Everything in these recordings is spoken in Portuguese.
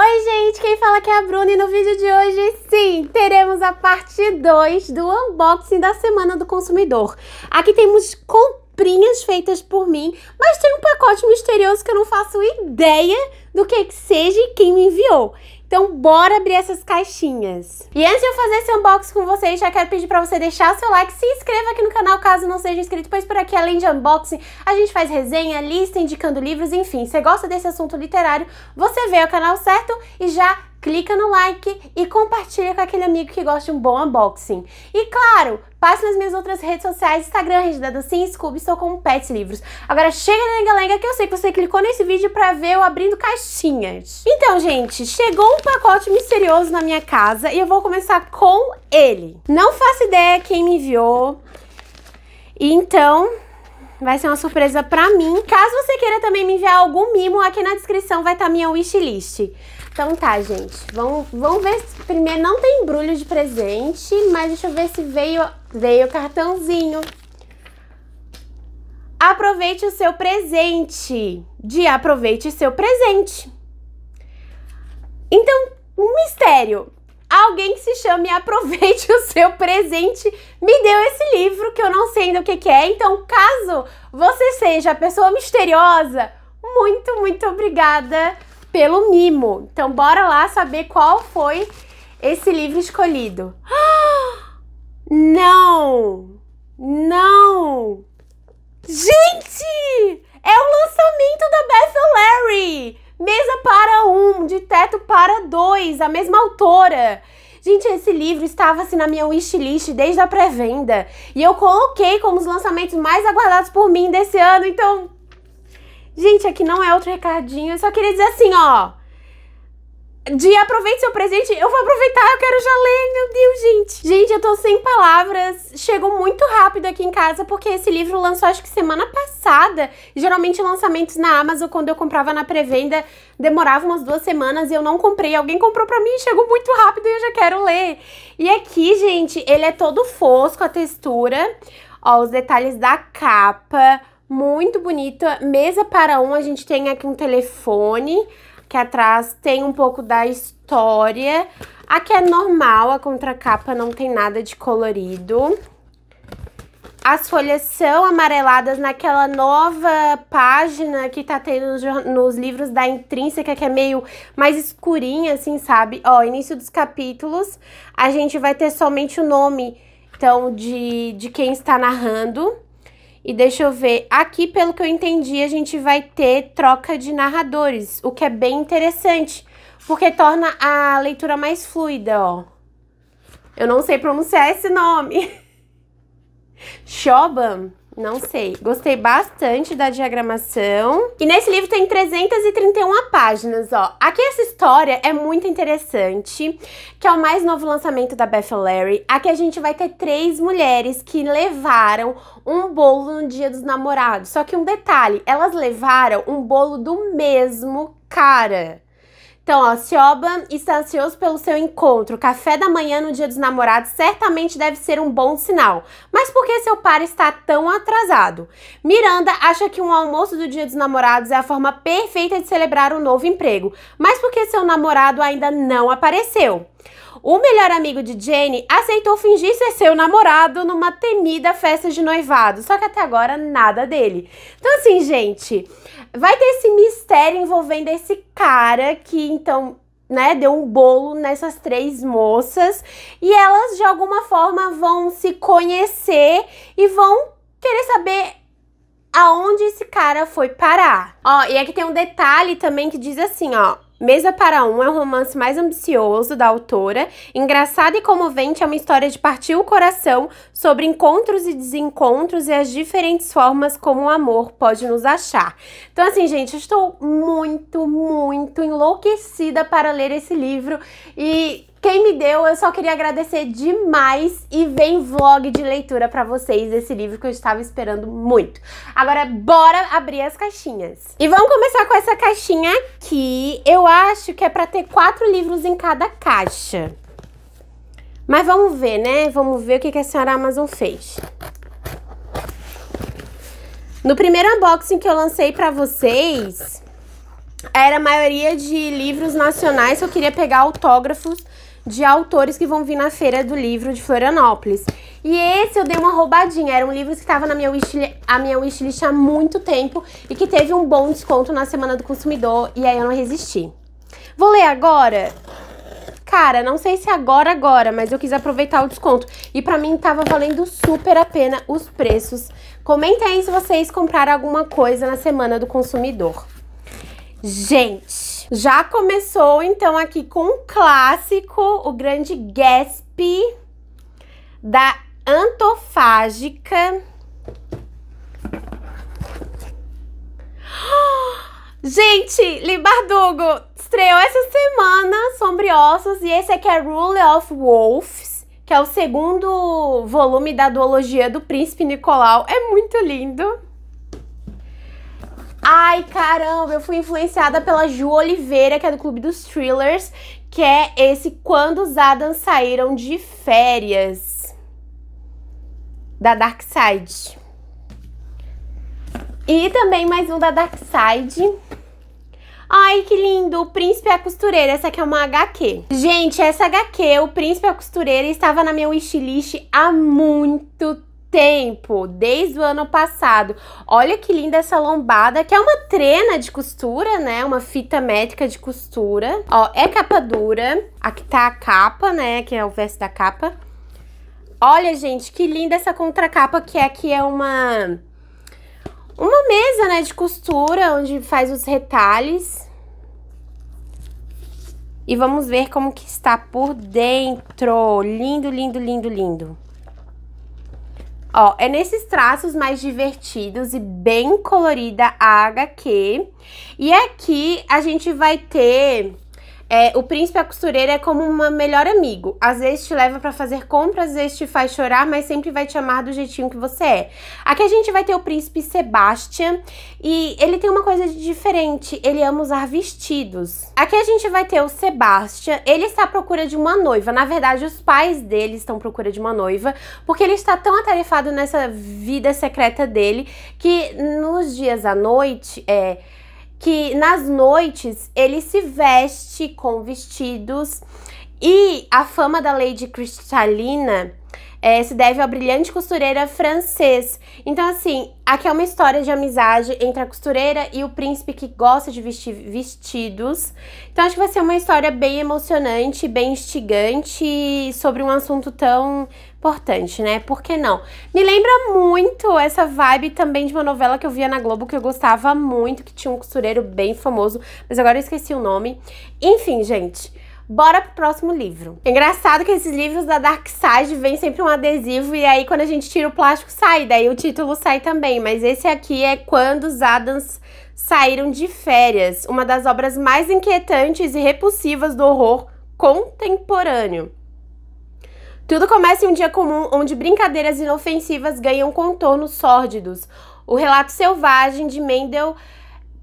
Oi gente, quem fala que é a Bruna e no vídeo de hoje, sim, teremos a parte 2 do unboxing da Semana do Consumidor. Aqui temos comprinhas feitas por mim, mas tem um pacote misterioso que eu não faço ideia do que, é que seja e quem me enviou. Então bora abrir essas caixinhas. E antes de eu fazer esse unboxing com vocês, já quero pedir para você deixar o seu like, se inscreva aqui no canal caso não seja inscrito, pois por aqui além de unboxing, a gente faz resenha, lista, indicando livros, enfim. Se você gosta desse assunto literário, você vê o canal certo e já clica no like e compartilha com aquele amigo que gosta de um bom unboxing. E claro, Passe nas minhas outras redes sociais, Instagram, Regida Docinha e Scooby, estou com Pets Livros. Agora chega da lenga-lenga que eu sei que você clicou nesse vídeo pra ver eu abrindo caixinhas. Então, gente, chegou um pacote misterioso na minha casa e eu vou começar com ele. Não faço ideia quem me enviou, então... Vai ser uma surpresa pra mim. Caso você queira também me enviar algum mimo, aqui na descrição vai estar tá minha wishlist. Então tá, gente. Vamos, vamos ver se primeiro não tem embrulho de presente, mas deixa eu ver se veio, veio o cartãozinho. Aproveite o seu presente. De aproveite seu presente. Então, um mistério. Alguém que se chame Aproveite o seu presente me deu esse livro que eu não sei ainda o que, que é. Então, caso você seja a pessoa misteriosa, muito, muito obrigada pelo mimo. Então, bora lá saber qual foi esse livro escolhido. Não! Não! Gente! É o lançamento da Beth Larry! Mesa para um, de teto para dois, a mesma autora. Gente, esse livro estava assim na minha wishlist desde a pré-venda. E eu coloquei como os lançamentos mais aguardados por mim desse ano, então Gente, aqui não é outro recadinho. Eu só queria dizer assim, ó. De aproveite seu presente, eu vou aproveitar, eu quero já ler, meu Deus, gente. Gente, eu tô sem palavras, chegou muito rápido aqui em casa, porque esse livro lançou acho que semana passada. Geralmente lançamentos na Amazon, quando eu comprava na pré-venda, demorava umas duas semanas e eu não comprei. Alguém comprou pra mim, chegou muito rápido e eu já quero ler. E aqui, gente, ele é todo fosco, a textura, ó, os detalhes da capa, muito bonita. Mesa para um, a gente tem aqui um telefone, que atrás tem um pouco da história. Aqui é normal, a contracapa não tem nada de colorido. As folhas são amareladas naquela nova página que tá tendo nos, nos livros da Intrínseca, que é meio mais escurinha, assim, sabe? Ó, início dos capítulos, a gente vai ter somente o nome, então, de, de quem está narrando. E deixa eu ver, aqui pelo que eu entendi, a gente vai ter troca de narradores, o que é bem interessante, porque torna a leitura mais fluida, ó. Eu não sei pronunciar esse nome. Shoban? Não sei. Gostei bastante da diagramação. E nesse livro tem 331 páginas, ó. Aqui essa história é muito interessante, que é o mais novo lançamento da Beth Larry. Aqui a gente vai ter três mulheres que levaram um bolo no Dia dos Namorados. Só que um detalhe, elas levaram um bolo do mesmo cara. Então, ó, se está ansioso pelo seu encontro, café da manhã no dia dos namorados certamente deve ser um bom sinal. Mas por que seu par está tão atrasado? Miranda acha que um almoço do dia dos namorados é a forma perfeita de celebrar um novo emprego, mas por que seu namorado ainda não apareceu? O melhor amigo de Jane aceitou fingir ser seu namorado numa temida festa de noivado, só que até agora nada dele. Então, assim, gente, vai ter esse mistério envolvendo esse cara que então né, deu um bolo nessas três moças e elas de alguma forma vão se conhecer e vão querer saber aonde esse cara foi parar. Ó, e aqui tem um detalhe também que diz assim, ó, Mesa para Um é o romance mais ambicioso da autora, engraçado e comovente, é uma história de partir o coração sobre encontros e desencontros e as diferentes formas como o amor pode nos achar. Então, assim, gente, eu estou muito, muito enlouquecida para ler esse livro e quem me deu, eu só queria agradecer demais e vem vlog de leitura para vocês desse livro que eu estava esperando muito. Agora, bora abrir as caixinhas. E vamos começar com essa caixinha aqui. Eu acho que é para ter quatro livros em cada caixa. Mas vamos ver, né? Vamos ver o que, que a senhora Amazon fez. No primeiro unboxing que eu lancei para vocês, era a maioria de livros nacionais. Eu queria pegar autógrafos de autores que vão vir na feira do livro de Florianópolis. E esse eu dei uma roubadinha, era um livro que estava na minha wishlist, a minha wishlist há muito tempo e que teve um bom desconto na Semana do Consumidor e aí eu não resisti. Vou ler agora Cara, não sei se é agora, agora, mas eu quis aproveitar o desconto. E para mim tava valendo super a pena os preços. Comentem aí se vocês compraram alguma coisa na semana do consumidor. Gente, já começou então aqui com um clássico, o grande Gasp da Antofágica. Gente, Libardugo estreou essa semana Sobre Ossos e esse aqui é Rule of Wolves, que é o segundo volume da duologia do Príncipe Nicolau. É muito lindo. Ai, caramba, eu fui influenciada pela Ju Oliveira, que é do Clube dos Thrillers, que é esse Quando os Adams Saíram de Férias, da Dark Side. E também mais um da Dark Side. Ai, que lindo! O Príncipe é a Costureira. Essa aqui é uma HQ. Gente, essa HQ, o Príncipe é a Costureira, estava na minha wishlist há muito tempo, desde o ano passado. Olha que linda essa lombada, que é uma trena de costura, né? Uma fita métrica de costura. Ó, é capa dura. Aqui tá a capa, né? Que é o verso da capa. Olha, gente, que linda essa contracapa, que aqui é, é uma... Uma mesa, né, de costura, onde faz os retalhes. E vamos ver como que está por dentro. Lindo, lindo, lindo, lindo. Ó, é nesses traços mais divertidos e bem colorida a HQ. E aqui a gente vai ter é, o príncipe a costureira é como um melhor amigo. Às vezes te leva para fazer compras, às vezes te faz chorar, mas sempre vai te amar do jeitinho que você é. Aqui a gente vai ter o príncipe Sebastian e ele tem uma coisa diferente. Ele ama usar vestidos. Aqui a gente vai ter o Sebastian. Ele está à procura de uma noiva. Na verdade, os pais dele estão à procura de uma noiva, porque ele está tão atarefado nessa vida secreta dele que nos dias à noite é que nas noites ele se veste com vestidos e a fama da Lady Cristalina é, se deve ao brilhante costureira francês. Então, assim, aqui é uma história de amizade entre a costureira e o príncipe que gosta de vestir vestidos. Então, acho que vai ser uma história bem emocionante, bem instigante sobre um assunto tão importante, né? Por que não? Me lembra muito essa vibe também de uma novela que eu via na Globo que eu gostava muito, que tinha um costureiro bem famoso, mas agora eu esqueci o nome. Enfim, gente. Bora pro próximo livro. É engraçado que esses livros da Dark Side vem sempre um adesivo e aí quando a gente tira o plástico sai, daí o título sai também, mas esse aqui é Quando os Adams saíram de férias, uma das obras mais inquietantes e repulsivas do horror contemporâneo. Tudo começa em um dia comum onde brincadeiras inofensivas ganham contornos sórdidos. O relato selvagem de Mendel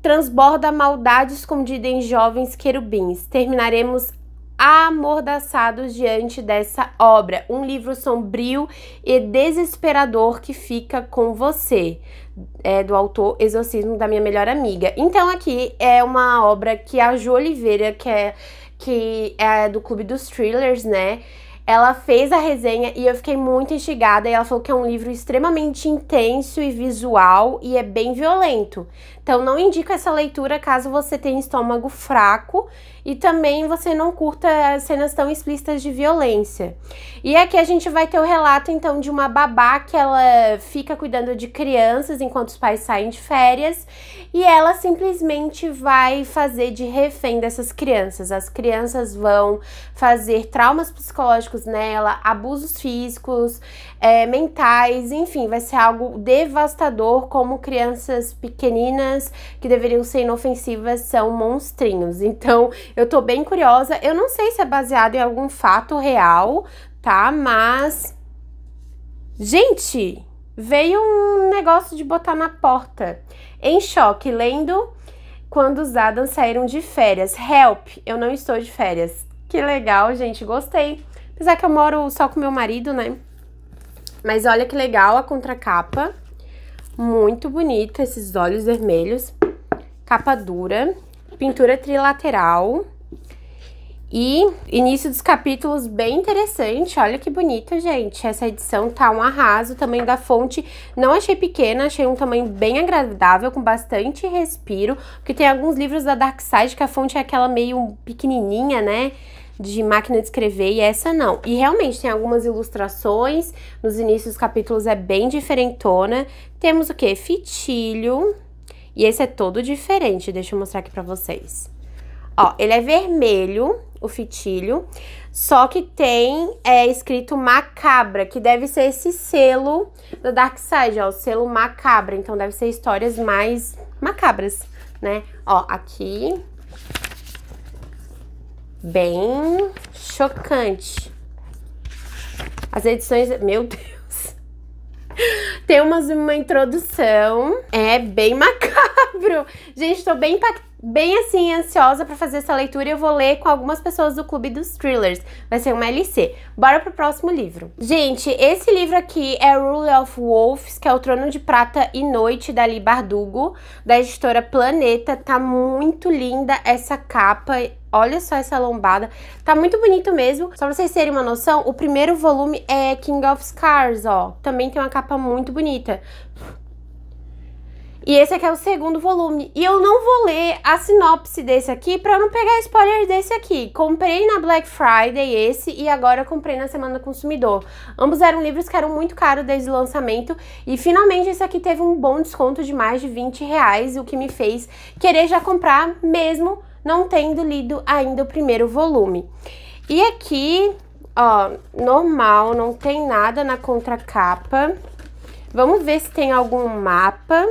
transborda a maldade escondida em jovens querubins. Terminaremos amordaçados diante dessa obra, um livro sombrio e desesperador que fica com você, é, do autor Exorcismo da Minha Melhor Amiga. Então aqui é uma obra que a Ju Oliveira, que é, que é do Clube dos Thrillers, né? Ela fez a resenha e eu fiquei muito instigada. E ela falou que é um livro extremamente intenso e visual e é bem violento. Então não indico essa leitura caso você tenha estômago fraco e também você não curta cenas tão explícitas de violência. E aqui a gente vai ter o relato então de uma babá que ela fica cuidando de crianças enquanto os pais saem de férias e ela simplesmente vai fazer de refém dessas crianças. As crianças vão fazer traumas psicológicos nela, abusos físicos, é, mentais, enfim, vai ser algo devastador, como crianças pequeninas que deveriam ser inofensivas são monstrinhos. Então, eu tô bem curiosa. Eu não sei se é baseado em algum fato real, tá? Mas. Gente, veio um negócio de botar na porta. Em choque, lendo quando os Adams saíram de férias. Help, eu não estou de férias. Que legal, gente, gostei. Apesar que eu moro só com meu marido, né? Mas olha que legal a contracapa. Muito bonita esses olhos vermelhos. Capa dura. Pintura trilateral. E início dos capítulos bem interessante. Olha que bonita, gente. Essa edição tá um arraso. Também da fonte não achei pequena, achei um tamanho bem agradável, com bastante respiro. Porque tem alguns livros da Dark Side que a fonte é aquela meio pequenininha, né? de máquina de escrever e essa não. E realmente tem algumas ilustrações, nos inícios dos capítulos é bem diferentona. Temos o que? Fitilho. E esse é todo diferente, deixa eu mostrar aqui pra vocês. Ó, ele é vermelho, o fitilho, só que tem é, escrito macabra, que deve ser esse selo da Dark Side, ó, o selo macabra. Então, deve ser histórias mais macabras, né? Ó, aqui, bem chocante. As edições, meu Deus. Tem umas uma introdução, é bem macabro. Gente, tô bem impactada bem assim ansiosa para fazer essa leitura e eu vou ler com algumas pessoas do clube dos thrillers. Vai ser uma LC. Bora pro próximo livro. Gente, esse livro aqui é Rule of Wolves, que é o Trono de Prata e Noite da Li Bardugo, da editora Planeta. Tá muito linda essa capa. Olha só essa lombada. Tá muito bonito mesmo. Só pra vocês terem uma noção, o primeiro volume é King of Scars, ó. Também tem uma capa muito bonita. E esse aqui é o segundo volume. E eu não vou ler a sinopse desse aqui para não pegar spoiler desse aqui. Comprei na Black Friday esse e agora comprei na Semana do Consumidor. Ambos eram livros que eram muito caros desde o lançamento e finalmente esse aqui teve um bom desconto de mais de 20 reais, o que me fez querer já comprar mesmo não tendo lido ainda o primeiro volume. E aqui, ó, normal, não tem nada na contracapa. Vamos ver se tem algum mapa.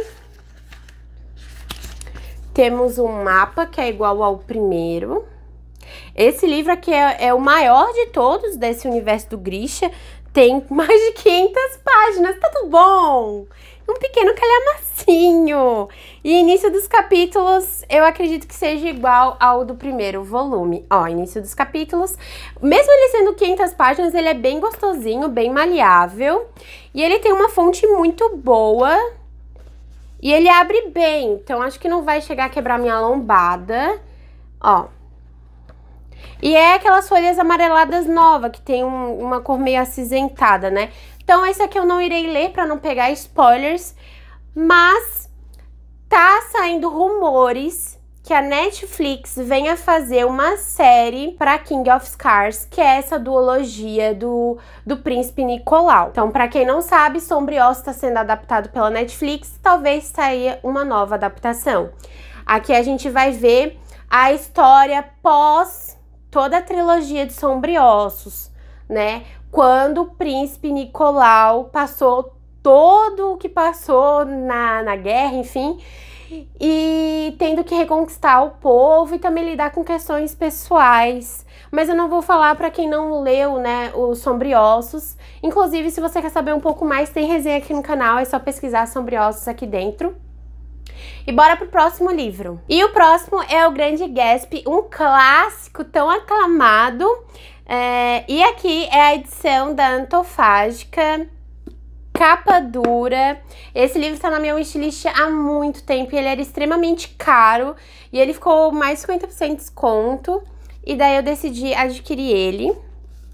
Temos um mapa que é igual ao primeiro. Esse livro aqui é, é o maior de todos desse universo do Grisha. Tem mais de 500 páginas, tá tudo bom? Um pequeno calhamacinho. É e início dos capítulos, eu acredito que seja igual ao do primeiro volume. Ó, início dos capítulos. Mesmo ele sendo 500 páginas, ele é bem gostosinho, bem maleável. E ele tem uma fonte muito boa e ele abre bem, então acho que não vai chegar a quebrar minha lombada. Ó. E é aquelas folhas amareladas nova, que tem um, uma cor meio acinzentada, né? Então esse aqui eu não irei ler para não pegar spoilers, mas tá saindo rumores que a Netflix venha fazer uma série para King of Scars, que é essa duologia do, do príncipe Nicolau. Então, para quem não sabe, Sombrios está sendo adaptado pela Netflix, talvez saia uma nova adaptação. Aqui a gente vai ver a história pós toda a trilogia de Sombriossos, né? Quando o príncipe Nicolau passou todo o que passou na, na guerra, enfim, e tendo que reconquistar o povo e também lidar com questões pessoais. Mas eu não vou falar para quem não leu, né, os Sombriossos. Inclusive, se você quer saber um pouco mais, tem resenha aqui no canal, é só pesquisar Sombriossos aqui dentro. E bora pro próximo livro. E o próximo é o Grande Gatsby, um clássico tão aclamado. É, e aqui é a edição da Antofágica capa dura. Esse livro está na minha wishlist há muito tempo e ele era extremamente caro e ele ficou mais 50% de desconto. E daí eu decidi adquirir ele.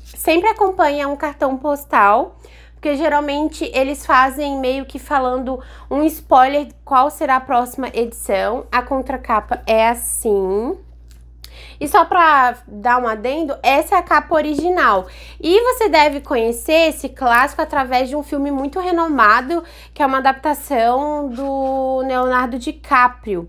Sempre acompanha um cartão postal, porque geralmente eles fazem meio que falando um spoiler qual será a próxima edição. A contracapa é assim. E só para dar um adendo, essa é a capa original. E você deve conhecer esse clássico através de um filme muito renomado, que é uma adaptação do Leonardo DiCaprio.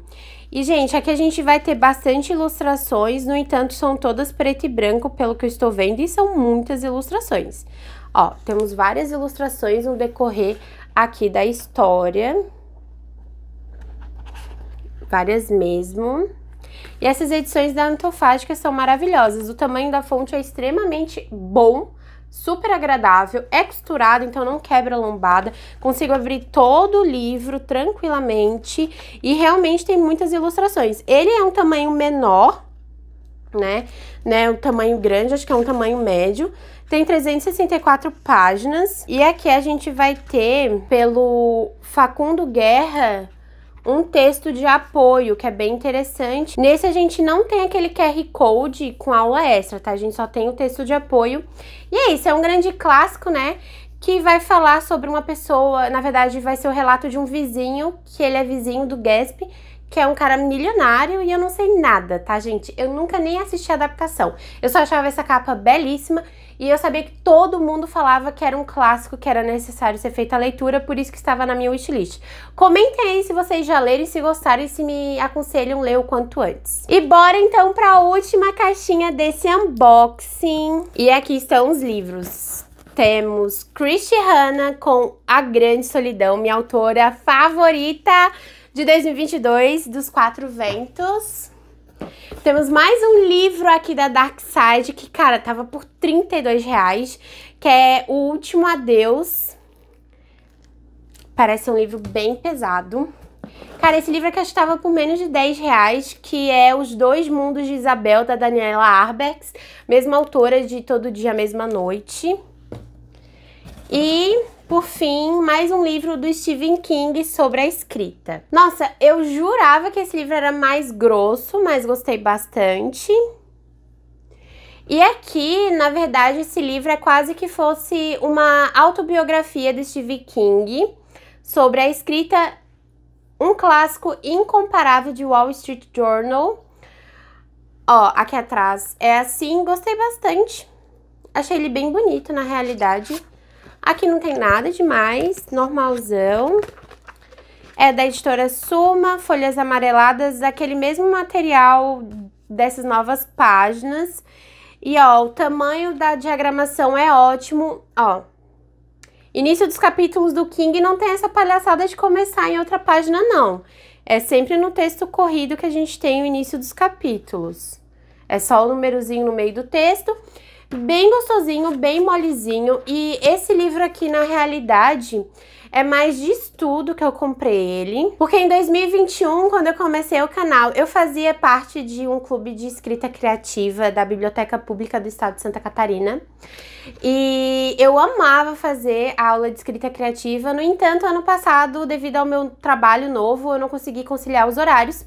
E, gente, aqui a gente vai ter bastante ilustrações, no entanto, são todas preto e branco, pelo que eu estou vendo, e são muitas ilustrações. Ó, temos várias ilustrações no decorrer aqui da história. Várias mesmo. E essas edições da Antofágica são maravilhosas. O tamanho da fonte é extremamente bom, super agradável, é costurado, então não quebra a lombada. Consigo abrir todo o livro tranquilamente e realmente tem muitas ilustrações. Ele é um tamanho menor, né? né? O tamanho grande, acho que é um tamanho médio. Tem 364 páginas. E aqui a gente vai ter pelo Facundo Guerra um texto de apoio, que é bem interessante. Nesse a gente não tem aquele QR Code com aula extra, tá? A gente só tem o texto de apoio. E é isso, é um grande clássico, né? que vai falar sobre uma pessoa, na verdade vai ser o relato de um vizinho, que ele é vizinho do Gasp, que é um cara milionário e eu não sei nada, tá, gente? Eu nunca nem assisti a adaptação. Eu só achava essa capa belíssima e eu sabia que todo mundo falava que era um clássico, que era necessário ser feita a leitura, por isso que estava na minha wishlist. Comentem aí se vocês já leram, se gostaram e se me aconselham ler o quanto antes. E bora então para a última caixinha desse unboxing. E aqui estão os livros temos Christy Hanna com A Grande Solidão, minha autora favorita de 2022, dos Quatro Ventos. Temos mais um livro aqui da Dark Side, que, cara, tava por 32 reais, que é O Último Adeus. Parece um livro bem pesado. Cara, esse livro aqui eu estava por menos de 10 reais, que é Os Dois Mundos de Isabel, da Daniela Arbex, mesma autora de Todo Dia, Mesma Noite. E por fim, mais um livro do Stephen King sobre a escrita. Nossa, eu jurava que esse livro era mais grosso, mas gostei bastante. E aqui, na verdade, esse livro é quase que fosse uma autobiografia do Stephen King sobre a escrita, um clássico incomparável de Wall Street Journal. Ó, aqui atrás é assim, gostei bastante. Achei ele bem bonito na realidade. Aqui não tem nada demais, normalzão. É da editora Suma, folhas amareladas, aquele mesmo material dessas novas páginas. E ó, o tamanho da diagramação é ótimo, ó. Início dos capítulos do King não tem essa palhaçada de começar em outra página, não. É sempre no texto corrido que a gente tem o início dos capítulos. É só o númerozinho no meio do texto bem gostosinho, bem molezinho. E esse livro aqui, na realidade, é mais de estudo que eu comprei ele. Porque em 2021, quando eu comecei o canal, eu fazia parte de um clube de escrita criativa da Biblioteca Pública do Estado de Santa Catarina. E eu amava fazer aula de escrita criativa. No entanto, ano passado, devido ao meu trabalho novo, eu não consegui conciliar os horários.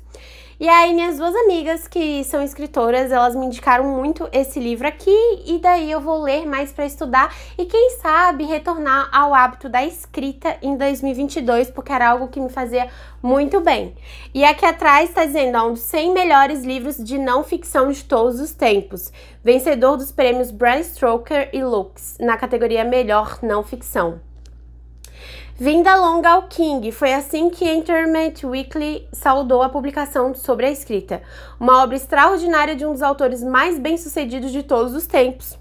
E aí minhas duas amigas que são escritoras, elas me indicaram muito esse livro aqui e daí eu vou ler mais para estudar e quem sabe retornar ao hábito da escrita em 2022, porque era algo que me fazia muito bem. E aqui atrás está dizendo, ó, um dos 100 melhores livros de não ficção de todos os tempos, vencedor dos prêmios Bram Stoker e Lux na categoria melhor não ficção. Vinda longa ao King, foi assim que Entertainment Weekly saudou a publicação sobre a escrita, uma obra extraordinária de um dos autores mais bem-sucedidos de todos os tempos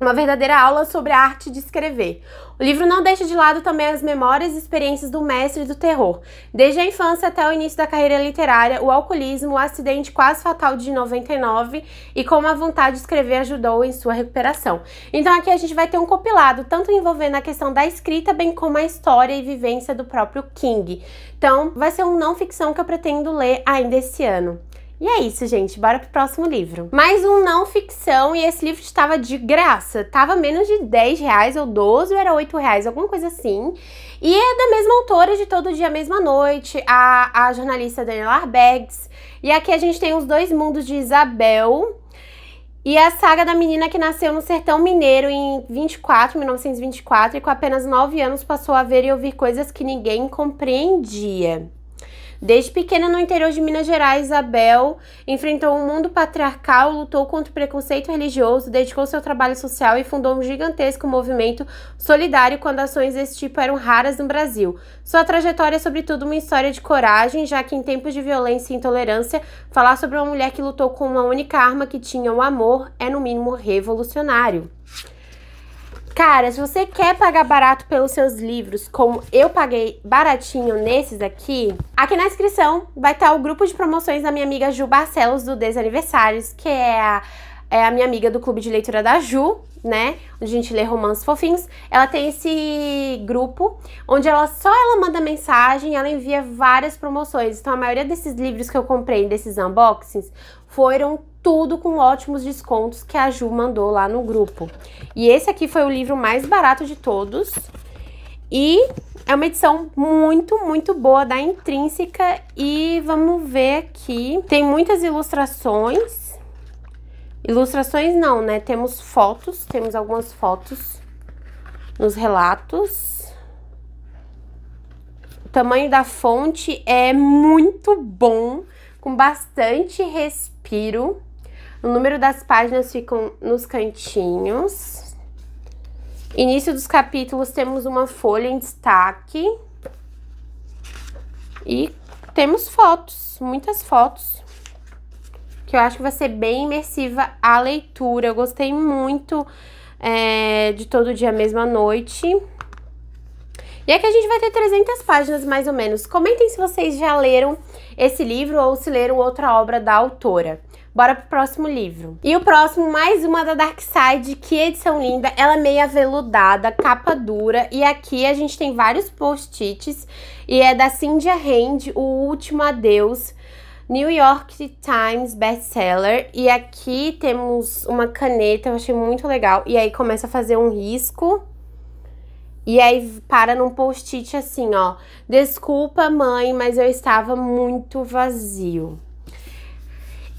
uma verdadeira aula sobre a arte de escrever. O livro não deixa de lado também as memórias e experiências do mestre do terror. Desde a infância até o início da carreira literária, o alcoolismo, o acidente quase fatal de 99 e como a vontade de escrever ajudou em sua recuperação. Então aqui a gente vai ter um compilado, tanto envolvendo a questão da escrita, bem como a história e vivência do próprio King. Então vai ser um não ficção que eu pretendo ler ainda esse ano. E é isso, gente. Bora pro próximo livro. Mais um não ficção e esse livro estava de graça. Tava menos de 10 reais ou 12, ou era 8 reais, alguma coisa assim. E é da mesma autora de Todo Dia, Mesma Noite, a, a jornalista Daniela Arbegs. E aqui a gente tem os dois mundos de Isabel, e a saga da menina que nasceu no sertão mineiro em 24, 1924, e com apenas 9 anos passou a ver e ouvir coisas que ninguém compreendia. Desde pequena no interior de Minas Gerais, Isabel enfrentou um mundo patriarcal, lutou contra o preconceito religioso, dedicou seu trabalho social e fundou um gigantesco movimento solidário quando ações desse tipo eram raras no Brasil. Sua trajetória é sobretudo uma história de coragem, já que em tempos de violência e intolerância, falar sobre uma mulher que lutou com uma única arma que tinha o amor é no mínimo revolucionário. Cara, se você quer pagar barato pelos seus livros, como eu paguei baratinho nesses aqui, aqui na descrição vai estar tá o grupo de promoções da minha amiga Ju Barcelos do Desaniversários, que é a, é a minha amiga do clube de leitura da Ju, né? Onde a gente lê romances fofinhos. Ela tem esse grupo onde ela só ela manda mensagem, ela envia várias promoções. Então a maioria desses livros que eu comprei, desses unboxings, foram tudo com ótimos descontos que a Ju mandou lá no grupo. E esse aqui foi o livro mais barato de todos. E é uma edição muito, muito boa da Intrínseca. E vamos ver aqui. Tem muitas ilustrações. Ilustrações não, né? Temos fotos, temos algumas fotos nos relatos. O tamanho da fonte é muito bom, com bastante respiro. O número das páginas ficam nos cantinhos. Início dos capítulos temos uma folha em destaque. E temos fotos, muitas fotos. Que eu acho que vai ser bem imersiva a leitura. Eu gostei muito é, de todo dia, mesma noite. E aqui a gente vai ter 300 páginas, mais ou menos. Comentem se vocês já leram esse livro ou se leram outra obra da autora. Bora pro próximo livro. E o próximo, mais uma da Dark Side, que edição linda. Ela é meio aveludada, capa dura. E aqui a gente tem vários post-its. E é da Cindy Hand, O Último Adeus. New York Times bestseller. E aqui temos uma caneta, eu achei muito legal. E aí começa a fazer um risco. E aí para num post-it assim, ó. Desculpa, mãe, mas eu estava muito vazio.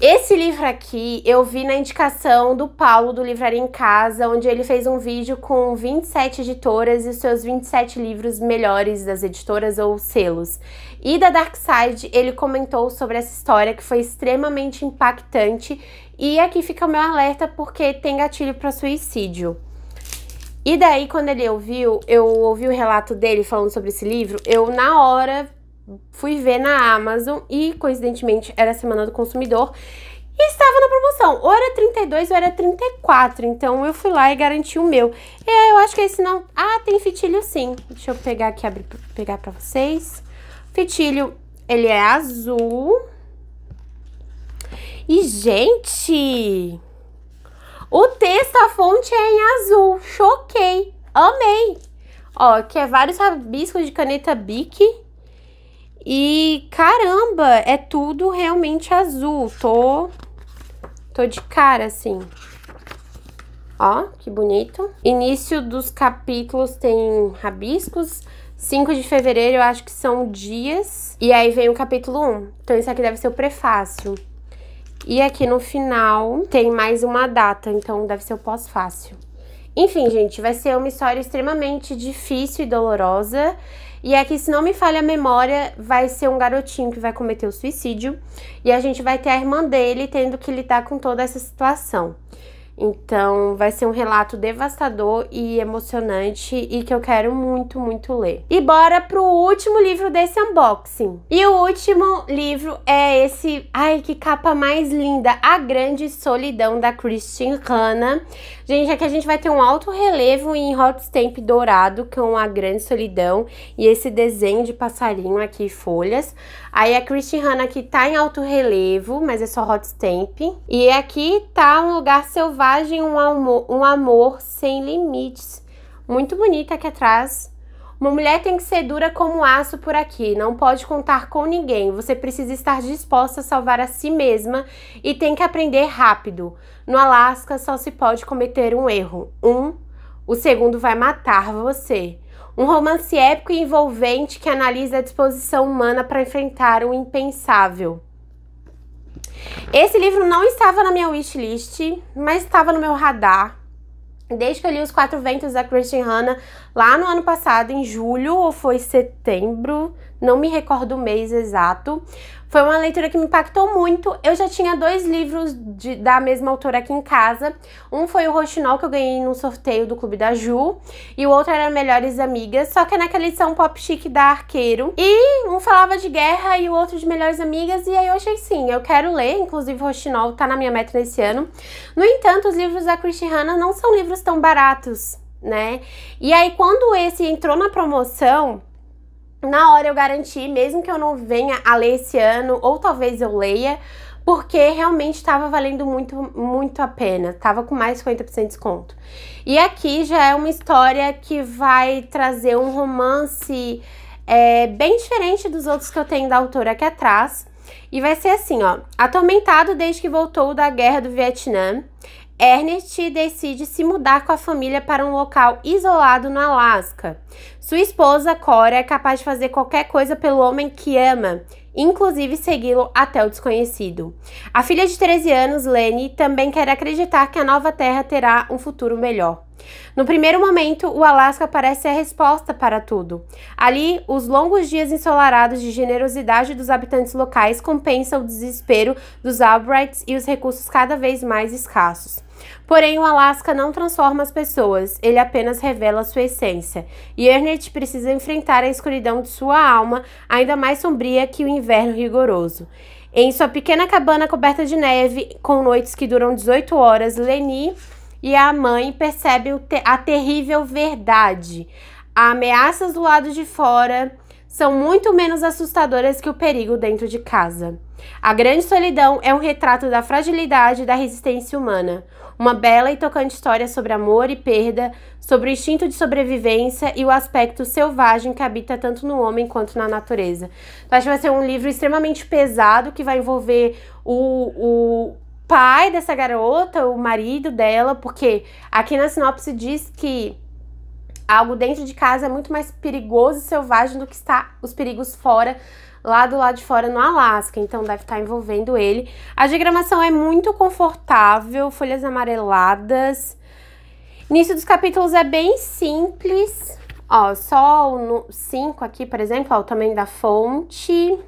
Esse livro aqui eu vi na indicação do Paulo do Livraria em Casa, onde ele fez um vídeo com 27 editoras e seus 27 livros melhores das editoras ou selos. E da Dark Side ele comentou sobre essa história que foi extremamente impactante e aqui fica o meu alerta porque tem gatilho para suicídio. E daí, quando ele ouviu, eu ouvi o relato dele falando sobre esse livro, eu na hora fui ver na Amazon e, coincidentemente, era a Semana do Consumidor e estava na promoção. Ou era 32 ou era 34. Então eu fui lá e garanti o meu. E eu acho que esse é não. Ah, tem fitilho sim. Deixa eu pegar aqui, abrir, pegar pra vocês. Fitilho, ele é azul. E, gente, o texto, a fonte é em azul. Choquei. Amei. Ó, que é vários rabiscos de caneta Bic. E caramba, é tudo realmente azul. Tô tô de cara assim. Ó, que bonito. Início dos capítulos tem rabiscos. 5 de fevereiro eu acho que são dias. E aí vem o capítulo 1. Então isso aqui deve ser o prefácio. E aqui no final tem mais uma data, então deve ser o pós-fácil. Enfim, gente, vai ser uma história extremamente difícil e dolorosa. E aqui, é se não me falha a memória, vai ser um garotinho que vai cometer o suicídio e a gente vai ter a irmã dele tendo que lidar com toda essa situação. Então, vai ser um relato devastador e emocionante e que eu quero muito, muito ler. E bora pro último livro desse unboxing. E o último livro é esse, ai, que capa mais linda, A Grande Solidão da Christine Hanna. Gente, aqui a gente vai ter um alto relevo em hot stamp dourado com A Grande Solidão e esse desenho de passarinho aqui, folhas. Aí a Christine Hanna aqui tá em alto relevo, mas é só hot stamp. E aqui tá um lugar selvagem coragem, um amor, um amor sem limites. Muito bonita aqui atrás. Uma mulher tem que ser dura como aço por aqui, não pode contar com ninguém. Você precisa estar disposta a salvar a si mesma e tem que aprender rápido. No Alasca só se pode cometer um erro. Um, o segundo vai matar você. Um romance épico e envolvente que analisa a disposição humana para enfrentar o impensável. Esse livro não estava na minha wishlist, mas estava no meu radar. Desde que eu li Os Quatro Ventos da Christian Hanna lá no ano passado, em julho ou foi setembro, não me recordo o mês exato, foi uma leitura que me impactou muito. Eu já tinha dois livros de, da mesma autora aqui em casa. Um foi o Rochinol que eu ganhei num sorteio do Clube da Ju. E o outro era Melhores Amigas, só que é naquela edição pop chic da Arqueiro. E um falava de guerra e o outro de Melhores Amigas. E aí eu achei sim, eu quero ler. Inclusive, o Rochinol tá na minha meta nesse ano. No entanto, os livros da Christian Hanna não são livros tão baratos, né? E aí, quando esse entrou na promoção na hora eu garanti, mesmo que eu não venha a ler esse ano, ou talvez eu leia, porque realmente estava valendo muito, muito a pena. Tava com mais 50% de desconto. E aqui já é uma história que vai trazer um romance é, bem diferente dos outros que eu tenho da autora aqui atrás. E vai ser assim, ó. Atormentado desde que voltou da guerra do Vietnã, Ernest decide se mudar com a família para um local isolado no Alasca. Sua esposa, Cora, é capaz de fazer qualquer coisa pelo homem que ama inclusive segui-lo até o desconhecido. A filha de 13 anos, Lenny, também quer acreditar que a nova Terra terá um futuro melhor. No primeiro momento, o Alasca parece a resposta para tudo. Ali, os longos dias ensolarados de generosidade dos habitantes locais compensam o desespero dos Albrights e os recursos cada vez mais escassos. Porém, o Alaska não transforma as pessoas, ele apenas revela sua essência. E Ernest precisa enfrentar a escuridão de sua alma, ainda mais sombria que o inverno rigoroso. Em sua pequena cabana coberta de neve, com noites que duram 18 horas, Leni e a mãe percebem a terrível verdade. Há ameaças do lado de fora são muito menos assustadoras que o perigo dentro de casa. A grande solidão é um retrato da fragilidade e da resistência humana, uma bela e tocante história sobre amor e perda, sobre o instinto de sobrevivência e o aspecto selvagem que habita tanto no homem quanto na natureza. Então, acho que vai ser um livro extremamente pesado que vai envolver o, o pai dessa garota, o marido dela, porque aqui na sinopse diz que Algo dentro de casa é muito mais perigoso e selvagem do que está os perigos fora, lá do lado de fora no Alasca, então deve estar envolvendo ele. A diagramação é muito confortável, folhas amareladas. Início dos capítulos é bem simples. Ó, só o 5 aqui, por exemplo, ó, o tamanho da fonte.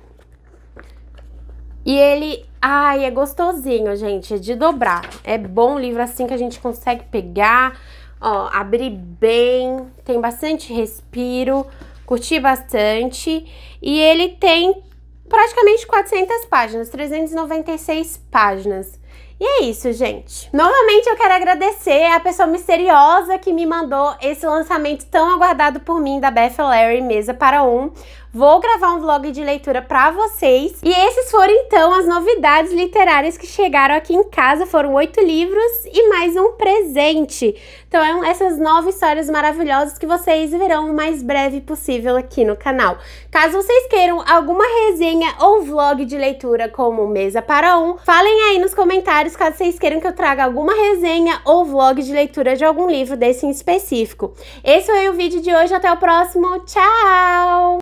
E ele, ai, é gostosinho, gente, É de dobrar. É bom livro assim que a gente consegue pegar. Ó, abri bem, tem bastante respiro, curti bastante. E ele tem praticamente 400 páginas, 396 páginas. E é isso, gente. Novamente eu quero agradecer a pessoa misteriosa que me mandou esse lançamento tão aguardado por mim da Beth Larry Mesa para Um. Vou gravar um vlog de leitura para vocês. E esses foram então as novidades literárias que chegaram aqui em casa. Foram oito livros e mais um presente. Então, é essas nove histórias maravilhosas que vocês verão o mais breve possível aqui no canal. Caso vocês queiram alguma resenha ou vlog de leitura como Mesa para Um, falem aí nos comentários caso vocês queiram que eu traga alguma resenha ou vlog de leitura de algum livro desse em específico. Esse foi o vídeo de hoje, até o próximo, tchau!